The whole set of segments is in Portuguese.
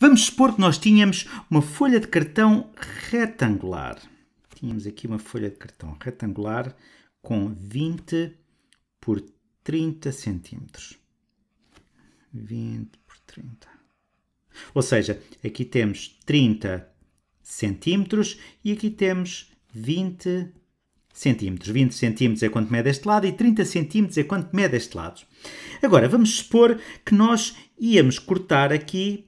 Vamos supor que nós tínhamos uma folha de cartão retangular. Tínhamos aqui uma folha de cartão retangular com 20 por 30 centímetros. 20 por 30. Ou seja, aqui temos 30 centímetros e aqui temos 20 centímetros. 20 centímetros é quanto mede este lado e 30 centímetros é quanto mede este lado. Agora, vamos supor que nós íamos cortar aqui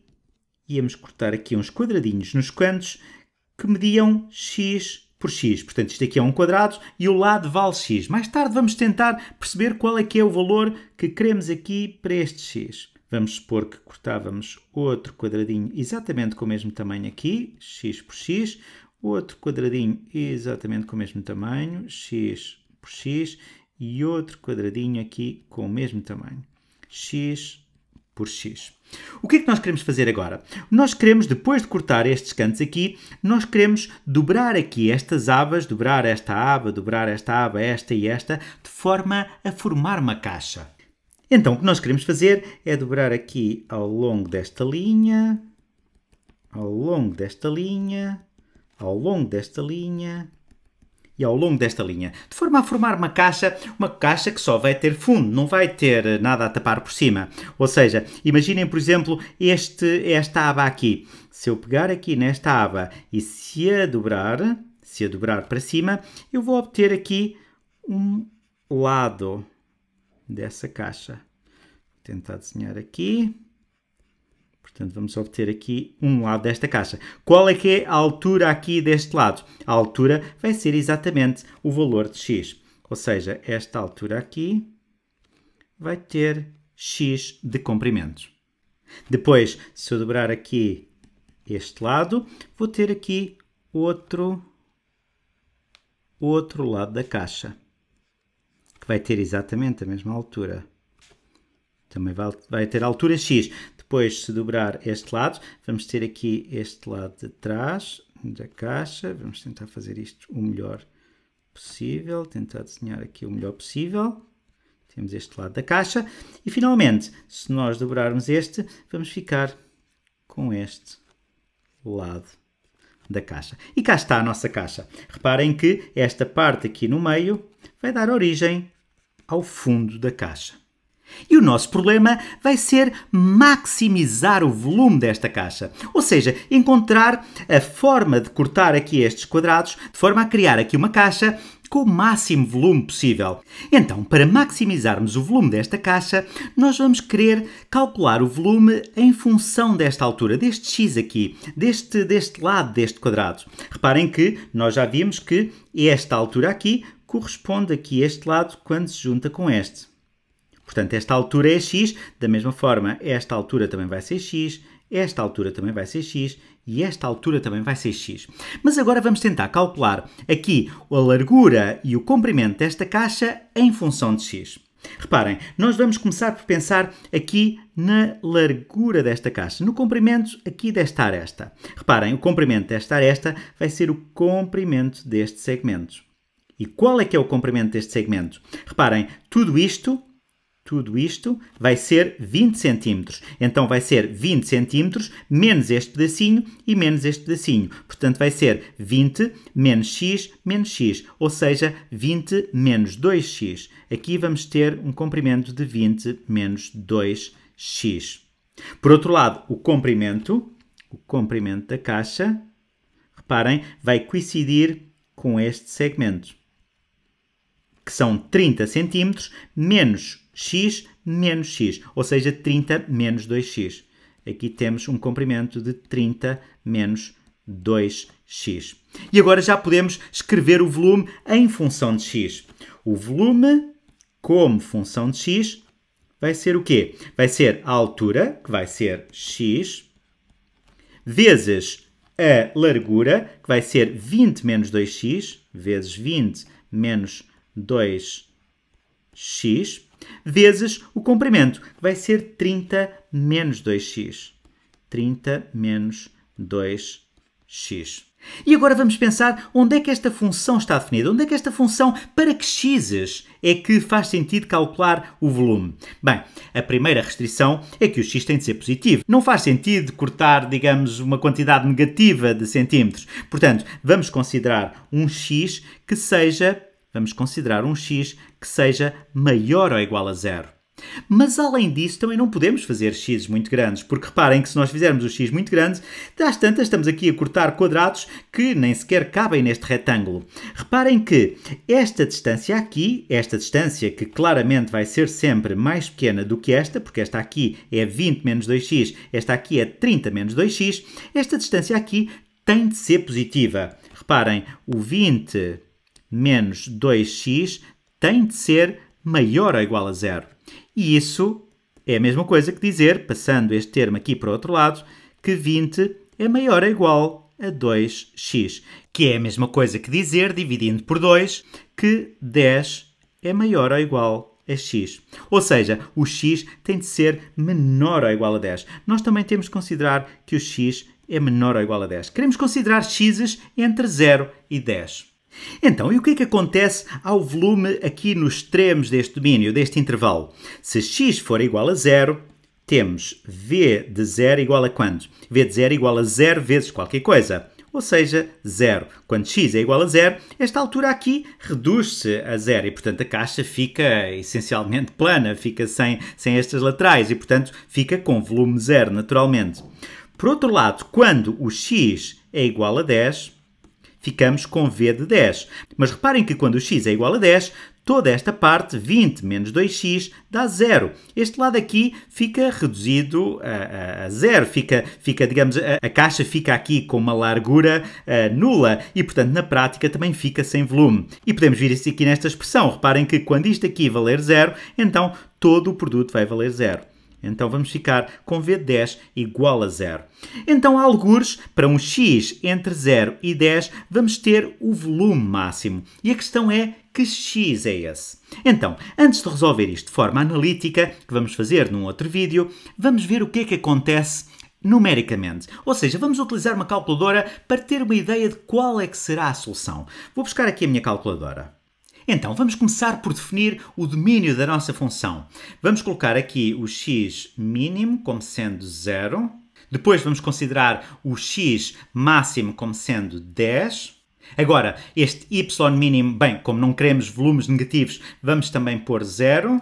íamos cortar aqui uns quadradinhos nos cantos que mediam x por x. Portanto, isto aqui é um quadrado e o lado vale x. Mais tarde vamos tentar perceber qual é que é o valor que queremos aqui para este x. Vamos supor que cortávamos outro quadradinho exatamente com o mesmo tamanho aqui, x por x, outro quadradinho exatamente com o mesmo tamanho, x por x, e outro quadradinho aqui com o mesmo tamanho, x por x. O que é que nós queremos fazer agora? Nós queremos, depois de cortar estes cantos aqui, nós queremos dobrar aqui estas abas, dobrar esta aba, dobrar esta aba, esta e esta, de forma a formar uma caixa. Então, o que nós queremos fazer é dobrar aqui ao longo desta linha, ao longo desta linha, ao longo desta linha, e ao longo desta linha, de forma a formar uma caixa, uma caixa que só vai ter fundo, não vai ter eh, nada a tapar por cima. Ou seja, imaginem, por exemplo, este, esta aba aqui. Se eu pegar aqui nesta aba e se a dobrar, se a dobrar para cima, eu vou obter aqui um lado dessa caixa. Vou tentar desenhar aqui. Portanto, vamos obter aqui um lado desta caixa. Qual é que é a altura aqui deste lado? A altura vai ser exatamente o valor de x. Ou seja, esta altura aqui vai ter x de comprimento. Depois, se eu dobrar aqui este lado, vou ter aqui outro, outro lado da caixa, que vai ter exatamente a mesma altura também vai, ter a altura x. Depois, se dobrar este lado, vamos ter aqui este lado de trás da caixa. Vamos tentar fazer isto o melhor possível, tentar desenhar aqui o melhor possível. Temos este lado da caixa. E, finalmente, se nós dobrarmos este, vamos ficar com este lado da caixa. E cá está a nossa caixa. Reparem que esta parte aqui no meio vai dar origem ao fundo da caixa. E o nosso problema vai ser maximizar o volume desta caixa, ou seja, encontrar a forma de cortar aqui estes quadrados de forma a criar aqui uma caixa com o máximo volume possível. Então, para maximizarmos o volume desta caixa, nós vamos querer calcular o volume em função desta altura, deste x aqui, deste, deste lado deste quadrado. Reparem que nós já vimos que esta altura aqui corresponde aqui a este lado quando se junta com este. Portanto, esta altura é x, da mesma forma, esta altura também vai ser x, esta altura também vai ser x e esta altura também vai ser x. Mas agora vamos tentar calcular aqui a largura e o comprimento desta caixa em função de x. Reparem, nós vamos começar por pensar aqui na largura desta caixa, no comprimento aqui desta aresta. Reparem, o comprimento desta aresta vai ser o comprimento deste segmento. E qual é que é o comprimento deste segmento? Reparem, tudo isto tudo isto vai ser 20 cm. Então vai ser 20 cm menos este pedacinho e menos este pedacinho. Portanto, vai ser 20 menos x menos x, ou seja, 20 menos 2x. Aqui vamos ter um comprimento de 20 menos 2x. Por outro lado, o comprimento, o comprimento da caixa, reparem, vai coincidir com este segmento, que são 30 cm menos x menos x, ou seja, 30 menos 2x. Aqui temos um comprimento de 30 menos 2x. E agora já podemos escrever o volume em função de x. O volume como função de x vai ser o quê? Vai ser a altura, que vai ser x, vezes a largura, que vai ser 20 menos 2x, vezes 20 menos 2x, vezes o comprimento, que vai ser 30 menos 2x. 30 menos 2x. E agora vamos pensar onde é que esta função está definida, onde é que esta função, para que x é que faz sentido calcular o volume. Bem, a primeira restrição é que o x tem de ser positivo. Não faz sentido cortar, digamos, uma quantidade negativa de centímetros. Portanto, vamos considerar um x que seja vamos considerar um x que seja maior ou igual a zero. Mas além disso, também não podemos fazer x muito grandes, porque reparem que se nós fizermos o x muito grande, das tantas estamos aqui a cortar quadrados que nem sequer cabem neste retângulo. Reparem que esta distância aqui, esta distância que claramente vai ser sempre mais pequena do que esta, porque esta aqui é 20 menos 2x, esta aqui é 30 menos 2x, esta distância aqui tem de ser positiva. Reparem, o 20 menos 2x tem de ser maior ou igual a zero. E isso é a mesma coisa que dizer, passando este termo aqui para o outro lado, que 20 é maior ou igual a 2x, que é a mesma coisa que dizer, dividindo por 2, que 10 é maior ou igual a x. Ou seja, o x tem de ser menor ou igual a 10. Nós também temos de considerar que o x é menor ou igual a 10. Queremos considerar x's entre 0 e 10. Então, e o que é que acontece ao volume aqui nos extremos deste domínio, deste intervalo? Se x for igual a zero, temos v de zero igual a quanto? v de zero igual a zero vezes qualquer coisa, ou seja, zero. Quando x é igual a zero, esta altura aqui reduz-se a zero e, portanto, a caixa fica essencialmente plana, fica sem, sem estas laterais e, portanto, fica com volume zero, naturalmente. Por outro lado, quando o x é igual a 10, ficamos com v de 10. Mas reparem que quando o x é igual a 10, toda esta parte, 20 menos 2x, dá zero. Este lado aqui fica reduzido a, a, a zero, fica, fica digamos, a, a, caixa fica aqui com uma largura eh, nula e, portanto, na prática também fica sem volume. E podemos vir isso aqui nesta expressão. Reparem que quando isto aqui valer zero, então todo o produto vai valer zero. Então vamos ficar com V10 igual a zero. Então, algures, para um x entre 0 e 10, vamos ter o volume máximo. E a questão é que x é esse? Então, antes de resolver isto de forma analítica, que vamos fazer num outro vídeo, vamos ver o que é que acontece numericamente. Ou seja, vamos utilizar uma calculadora para ter uma ideia de qual é que será a solução. Vou buscar aqui a minha calculadora. Então, vamos começar por definir o domínio da nossa função. Vamos colocar aqui o x mínimo como sendo 0. Depois vamos considerar o x máximo como sendo 10. Agora, este y mínimo, bem, como não queremos volumes negativos, vamos também pôr 0.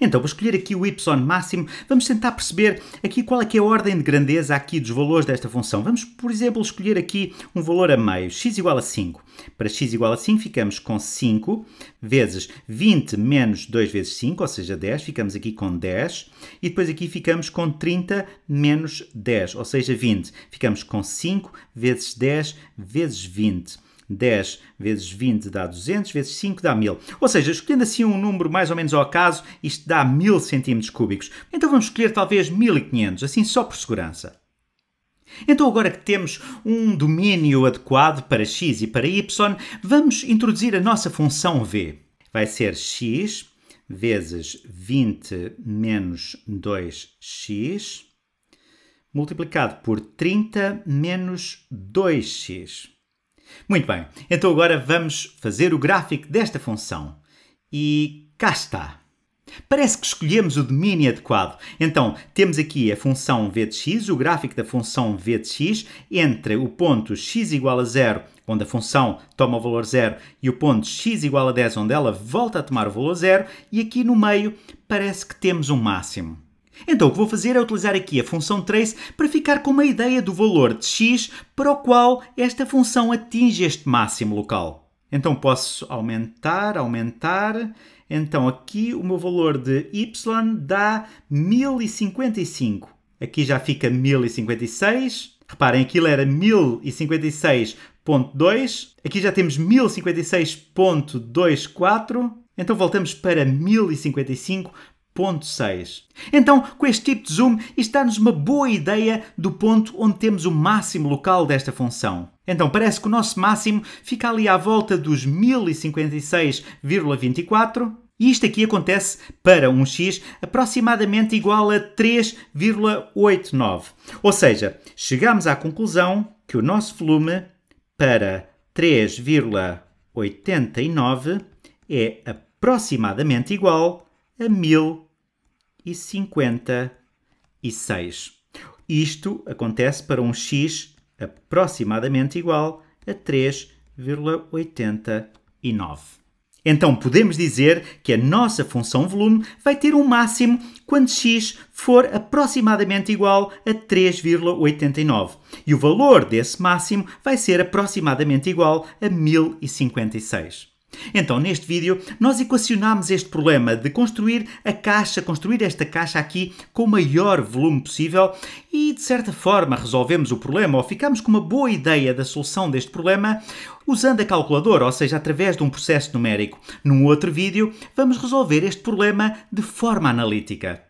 Então, para escolher aqui o y máximo, vamos tentar perceber aqui qual é que é a ordem de grandeza aqui dos valores desta função. Vamos, por exemplo, escolher aqui um valor a meio, x igual a 5. Para x igual a 5, ficamos com 5 vezes 20 menos 2 vezes 5, ou seja, 10. Ficamos aqui com 10. E depois aqui ficamos com 30 menos 10, ou seja, 20. Ficamos com 5 vezes 10 vezes 20. 10 vezes 20 dá 200, vezes 5 dá 1000. Ou seja, escolhendo assim um número mais ou menos ao acaso, isto dá 1000 centímetros cúbicos. Então vamos escolher talvez 1500, assim só por segurança. Então, agora que temos um domínio adequado para x e para y, vamos introduzir a nossa função v. Vai ser x vezes 20 menos 2x multiplicado por 30 menos 2x. Muito bem, então agora vamos fazer o gráfico desta função. E cá está. Parece que escolhemos o domínio adequado. Então, temos aqui a função v de x, o gráfico da função v de x, entre o ponto x igual a zero, onde a função toma o valor zero, e o ponto x igual a 10, onde ela volta a tomar o valor zero, e aqui no meio parece que temos um máximo. Então o que vou fazer é utilizar aqui a função trace para ficar com uma ideia do valor de x para o qual esta função atinge este máximo local. Então posso aumentar, aumentar. Então aqui o meu valor de y dá 1055. Aqui já fica 1056. Reparem, aquilo era 1056.2. Aqui já temos 1056.24. Então voltamos para 1055 Ponto 6. Então, com este tipo de zoom, isto dá-nos uma boa ideia do ponto onde temos o máximo local desta função. Então, parece que o nosso máximo fica ali à volta dos 1056,24 e isto aqui acontece para um x aproximadamente igual a 3,89. Ou seja, chegamos à conclusão que o nosso volume para 3,89 é aproximadamente igual a 1056. Isto acontece para um x aproximadamente igual a 3,89. Então podemos dizer que a nossa função volume vai ter um máximo quando x for aproximadamente igual a 3,89 e o valor desse máximo vai ser aproximadamente igual a 1056. Então, neste vídeo, nós equacionámos este problema de construir a caixa, construir esta caixa aqui com o maior volume possível e, de certa forma, resolvemos o problema ou ficamos com uma boa ideia da solução deste problema usando a calculadora, ou seja, através de um processo numérico. Num outro vídeo, vamos resolver este problema de forma analítica.